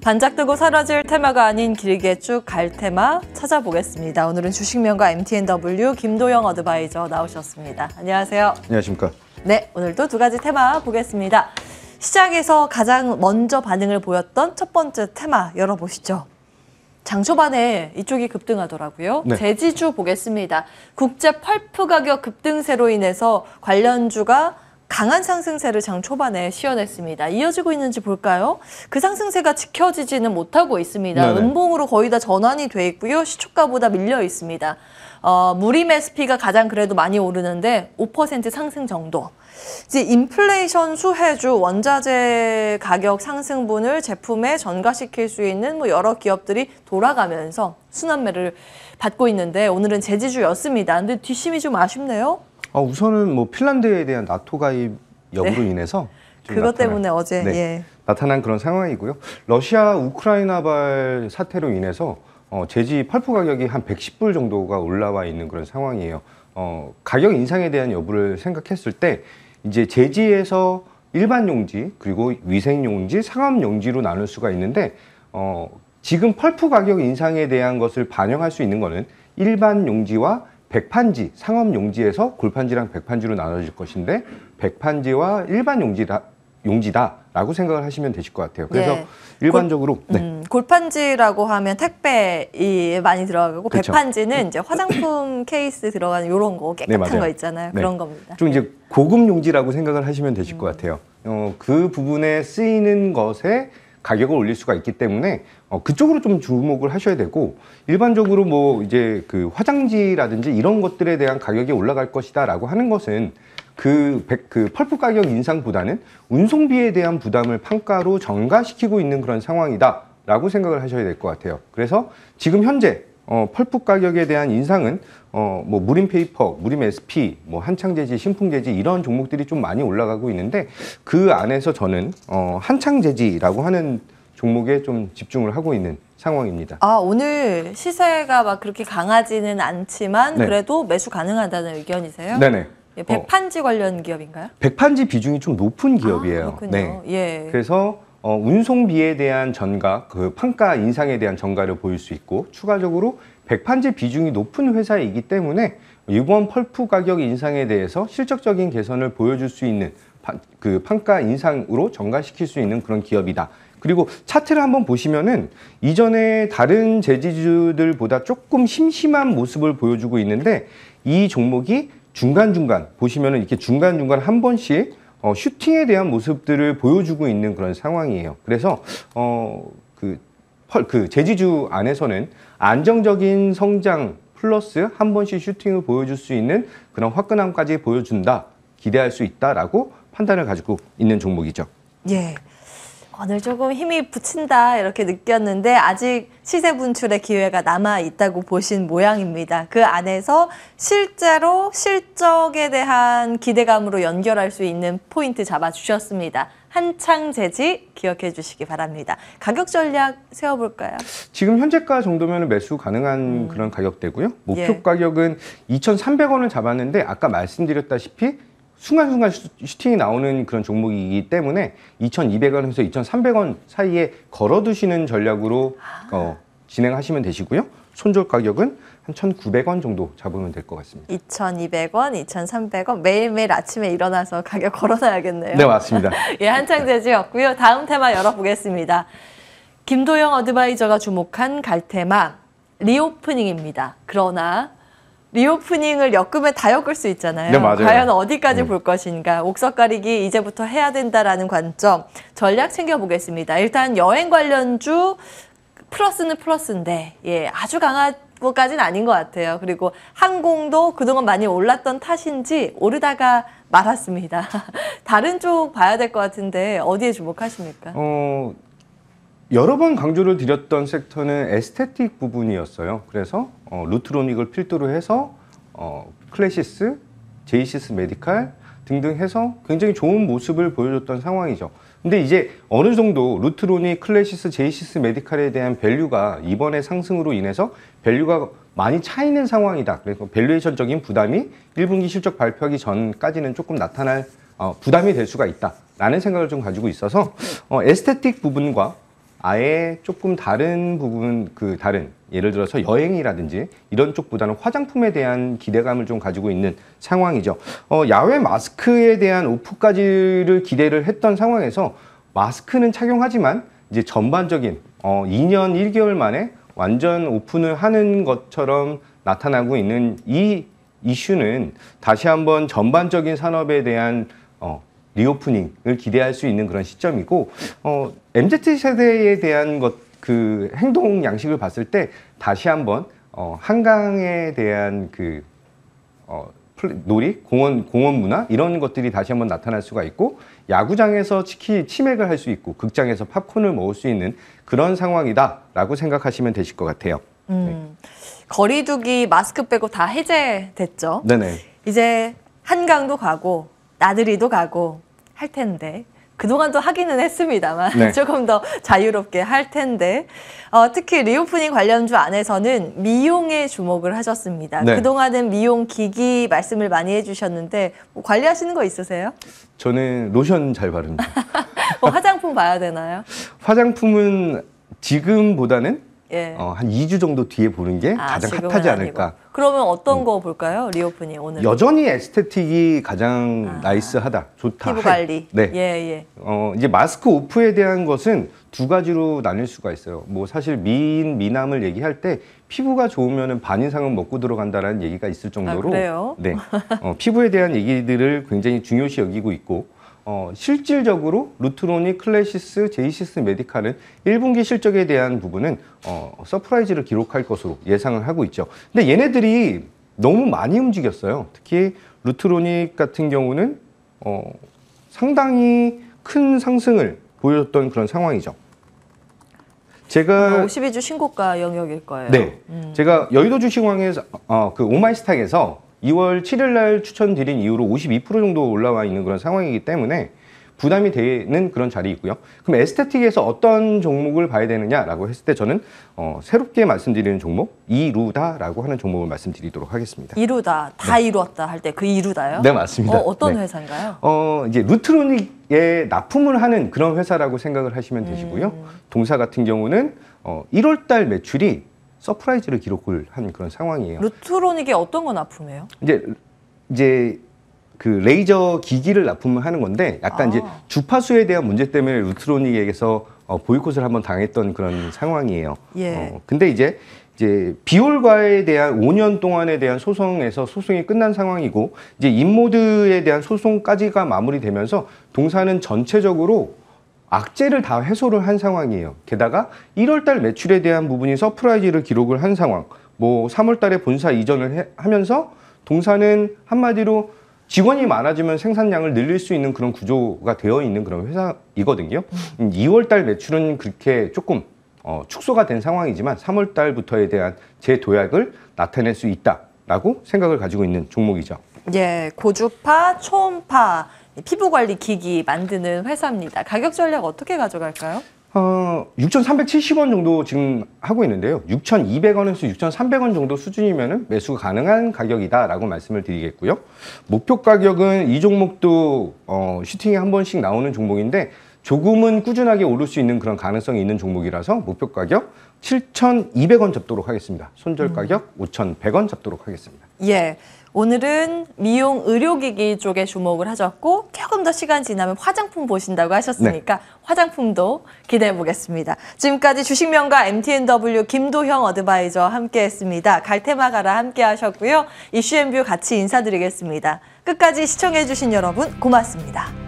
반짝뜨고 사라질 테마가 아닌 길게 쭉 갈 테마 찾아보겠습니다. 오늘은 주식명가 MTNW 김도영 어드바이저 나오셨습니다. 안녕하세요. 안녕하십니까. 네, 오늘도 두 가지 테마 보겠습니다. 시장에서 가장 먼저 반응을 보였던 첫 번째 테마 열어보시죠. 장 초반에 이쪽이 급등하더라고요. 네. 제지주 보겠습니다. 국제 펄프 가격 급등세로 인해서 관련주가 강한 상승세를 장 초반에 시연했습니다. 이어지고 있는지 볼까요? 그 상승세가 지켜지지는 못하고 있습니다. 네네. 음봉으로 거의 다 전환이 돼 있고요. 시초가보다 밀려 있습니다. 어, 무림 SP가 가장 그래도 많이 오르는데 5% 상승 정도. 이제 인플레이션 수혜주 원자재 가격 상승분을 제품에 전가시킬 수 있는 뭐 여러 기업들이 돌아가면서 순환매를 받고 있는데 오늘은 재지주였습니다 근데 뒷심이 좀 아쉽네요. 아, 우선은 뭐 핀란드에 대한 나토 가입 여부로 네. 인해서 그것 나타난, 때문에 어제 네, 예. 나타난 그런 상황이고요. 러시아 우크라이나발 사태로 인해서 어, 제지 팔프 가격이 한 110불 정도가 올라와 있는 그런 상황이에요. 어, 가격 인상에 대한 여부를 생각했을 때 이제 제지에서 일반 용지 그리고 위생 용지, 상업 용지로 나눌 수가 있는데 어, 지금 펄프 가격 인상에 대한 것을 반영할 수 있는 것은 일반 용지와 백판지, 상업용지에서 골판지랑 백판지로 나눠질 것인데 백판지와 일반 용지다, 용지다라고 생각을 하시면 되실 것 같아요. 그래서 예. 일반적으로 골, 네. 음, 골판지라고 하면 택배에 많이 들어가고 그쵸. 그렇죠. 백판지는 이제 화장품 케이스 들어가는 이런 거 깨끗한 네, 거 있잖아요. 네. 그런 겁니다. 좀 이제 네. 고급 용지라고 생각을 하시면 되실 음. 것 같아요. 어, 그 부분에 쓰이는 것에 가격을 올릴 수가 있기 때문에 어, 그쪽으로 좀 주목을 하셔야 되고 일반적으로 뭐 이제 그 화장지라든지 이런 것들에 대한 가격이 올라갈 것이다 라고 하는 것은 그, 백, 그 펄프 가격 인상보다는 운송비에 대한 부담을 판가로 전가시키고 있는 그런 상황이다 라고 생각을 하셔야 될 것 같아요 그래서 지금 현재 어, 펄프 가격에 대한 인상은 어, 뭐 무림 페이퍼, 무림 SP, 뭐 한창재지, 신풍재지 이런 종목들이 좀 많이 올라가고 있는데 그 안에서 저는 어, 한창재지라고 하는 종목에 좀 집중을 하고 있는 상황입니다. 아 오늘 시세가 막 그렇게 강하지는 않지만 네. 그래도 매수 가능하다는 의견이세요? 네네. 예, 백판지 어, 관련 기업인가요? 백판지 비중이 좀 높은 아, 기업이에요. 아, 네. 예. 그래서 어, 운송비에 대한 전가, 그 판가 인상에 대한 전가를 보일 수 있고 추가적으로 백판지 비중이 높은 회사이기 때문에 이번 펄프 가격 인상에 대해서 실적적인 개선을 보여줄 수 있는 파, 그 판가 인상으로 전가시킬 수 있는 그런 기업이다. 그리고 차트를 한번 보시면은 이전에 다른 재지주들보다 조금 심심한 모습을 보여주고 있는데 이 종목이 중간중간 보시면은 이렇게 중간중간 한 번씩 어, 슈팅에 대한 모습들을 보여주고 있는 그런 상황이에요. 그래서 어, 그, 펄, 그 제지주 안에서는 안정적인 성장 플러스 한 번씩 슈팅을 보여줄 수 있는 그런 화끈함까지 보여준다 기대할 수 있다라고 판단을 가지고 있는 종목이죠. 예. 오늘 조금 힘이 붙인다 이렇게 느꼈는데 아직 시세 분출의 기회가 남아 있다고 보신 모양입니다. 그 안에서 실제로 실적에 대한 기대감으로 연결할 수 있는 포인트 잡아주셨습니다. 한창 재지 기억해 주시기 바랍니다. 가격 전략 세워볼까요? 지금 현재가 정도면 매수 가능한 음. 그런 가격대고요. 예. 목표 예. 가격은 2,300원을 잡았는데 아까 말씀드렸다시피 순간순간 슈팅이 나오는 그런 종목이기 때문에 2200원에서 2300원 사이에 걸어두시는 전략으로 어, 진행하시면 되시고요. 손절 가격은 한 1,900원 정도 잡으면 될 것 같습니다. 2,200원, 2,300원 매일매일 아침에 일어나서 가격 걸어놔야겠네요. 네, 맞습니다. 예, 한창 재즈였고요. 다음 테마 열어보겠습니다. 김도영 어드바이저가 주목한 갈테마 리오프닝입니다. 그러나 리오프닝을 엮으면 다 엮을 수 있잖아요. 네, 과연 어디까지 음. 볼 것인가. 옥석 가리기 이제부터 해야 된다라는 관점 전략 챙겨보겠습니다. 일단 여행 관련주 플러스는 플러스인데 예 아주 강하고까지는 아닌 것 같아요. 그리고 항공도 그동안 많이 올랐던 탓인지 오르다가 말았습니다. 다른 쪽 봐야 될 것 같은데 어디에 주목하십니까? 어... 여러 번 강조를 드렸던 섹터는 에스테틱 부분이었어요. 그래서 어, 루트로닉을 필두로 해서 어, 클래시스, 제이시스 메디칼 등등 해서 굉장히 좋은 모습을 보여줬던 상황이죠. 근데 이제 어느 정도 루트로닉, 클래시스, 제이시스 메디칼에 대한 밸류가 이번에 상승으로 인해서 밸류가 많이 차이는 상황이다. 그래서 밸류에이션적인 부담이 1분기 실적 발표하기 전까지는 조금 나타날 어, 부담이 될 수가 있다. 라는 생각을 좀 가지고 있어서 어, 에스테틱 부분과 아예 조금 다른 부분 그 다른 예를 들어서 여행이라든지 이런 쪽보다는 화장품에 대한 기대감을 좀 가지고 있는 상황이죠 어, 야외 마스크에 대한 오프까지를 기대를 했던 상황에서 마스크는 착용하지만 이제 전반적인 어, 2년 1개월 만에 완전 오픈을 하는 것처럼 나타나고 있는 이 이슈는 다시 한번 전반적인 산업에 대한 어, 리오프닝을 기대할 수 있는 그런 시점이고 어, MZ 세대에 대한 것 그 행동 양식을 봤을 때 다시 한번 어, 한강에 대한 그 어, 놀이, 공원, 공원 문화 이런 것들이 다시 한번 나타날 수가 있고 야구장에서 치킨 치맥을 할 수 있고 극장에서 팝콘을 먹을 수 있는 그런 상황이다라고 생각하시면 되실 것 같아요. 음, 네. 거리두기, 마스크 빼고 다 해제됐죠. 네네. 이제 한강도 가고 나들이도 가고 할 텐데 그동안도 하기는 했습니다만 네. 조금 더 자유롭게 할 텐데 어, 특히 리오프닝 관련주 안에서는 미용에 주목을 하셨습니다. 네. 그동안은 미용 기기 말씀을 많이 해주셨는데 뭐 관리하시는 거 있으세요? 저는 로션 잘 바릅니다. 뭐 화장품 봐야 되나요? 화장품은 지금보다는 예. 어, 한 2주 정도 뒤에 보는 게 아, 가장 핫하지 않을까. 아니고. 그러면 어떤 음. 거 볼까요? 리오프님 오늘. 여전히 에스테틱이 가장 아. 나이스하다. 좋다. 피부 관리. 네. 예, 예. 어, 이제 마스크 오프에 대한 것은 두 가지로 나눌 수가 있어요. 뭐 사실 미인, 미남을 얘기할 때 피부가 좋으면 반 이상은 먹고 들어간다라는 얘기가 있을 정도로 아, 네. 어, 피부에 대한 얘기들을 굉장히 중요시 여기고 있고 어, 실질적으로 루트론이 클래시스, 제이시스 메디칼은 1분기 실적에 대한 부분은 어, 서프라이즈를 기록할 것으로 예상을 하고 있죠. 근데 얘네들이 너무 많이 움직였어요. 특히 루트로닉 같은 경우는 어, 상당히 큰 상승을 보였던 그런 상황이죠. 제가 52주 신고가 영역일 거예요. 네, 음. 제가 여의도 주식왕에서 어, 그 오마이스탁에서 2월 7일 날 추천드린 이후로 52% 정도 올라와 있는 그런 상황이기 때문에 부담이 되는 그런 자리이고요. 그럼 에스테틱에서 어떤 종목을 봐야 되느냐라고 했을 때 저는 어, 새롭게 말씀드리는 종목 이루다라고 하는 종목을 말씀드리도록 하겠습니다. 이루다 다 네. 이루었다 할 때 그 이루다요? 네 맞습니다. 어, 떤 네. 회사인가요? 어 이제 루트로닉에 납품을 하는 그런 회사라고 생각을 하시면 되시고요. 음. 동사 같은 경우는 어, 1월달 매출이 서프라이즈를 기록을 한 그런 상황이에요. 루트론이게 어떤 건 납품해요? 이제 이제 그 레이저 기기를 납품을 하는 건데 약간 아. 이제 주파수에 대한 문제 때문에 루트로닉에게서 어, 보이콧을 한번 당했던 그런 상황이에요. 예. 어, 근데 이제 이제 비올과에 대한 5년 동안에 대한 소송에서 소송이 끝난 상황이고 이제 인모드에 대한 소송까지가 마무리되면서 동사는 전체적으로 악재를 다 해소를 한 상황이에요. 게다가 1월달 매출에 대한 부분이 서프라이즈를 기록을 한 상황. 뭐 3월달에 본사 이전을 해, 하면서 동사는 한마디로 직원이 많아지면 생산량을 늘릴 수 있는 그런 구조가 되어 있는 그런 회사이거든요. 2월달 음. 음, 매출은 그렇게 조금 어, 축소가 된 상황이지만 3월달부터에 대한 재도약을 나타낼 수 있다라고 생각을 가지고 있는 종목이죠. 예, 고주파, 초음파 피부관리 기기 만드는 회사입니다. 가격 전략 어떻게 가져갈까요? 어, 6,370원 정도 지금 하고 있는데요. 6,200원에서 6,300원 정도 수준이면 매수가 가능한 가격이다라고 말씀을 드리겠고요. 목표 가격은 이 종목도 어, 슈팅이 한 번씩 나오는 종목인데 조금은 꾸준하게 오를 수 있는 그런 가능성이 있는 종목이라서 목표 가격 7,200원 잡도록 하겠습니다. 손절 음. 가격 5,100원 잡도록 하겠습니다. 예. 오늘은 미용 의료기기 쪽에 주목을 하셨고 조금 더 시간 지나면 화장품 보신다고 하셨으니까 네. 화장품도 기대해 보겠습니다. 지금까지 주식명가 MTNW 김도형 어드바이저 함께했습니다. 갈테마가라 함께하셨고요. 이슈앤뷰 같이 인사드리겠습니다. 끝까지 시청해 주신 여러분 고맙습니다.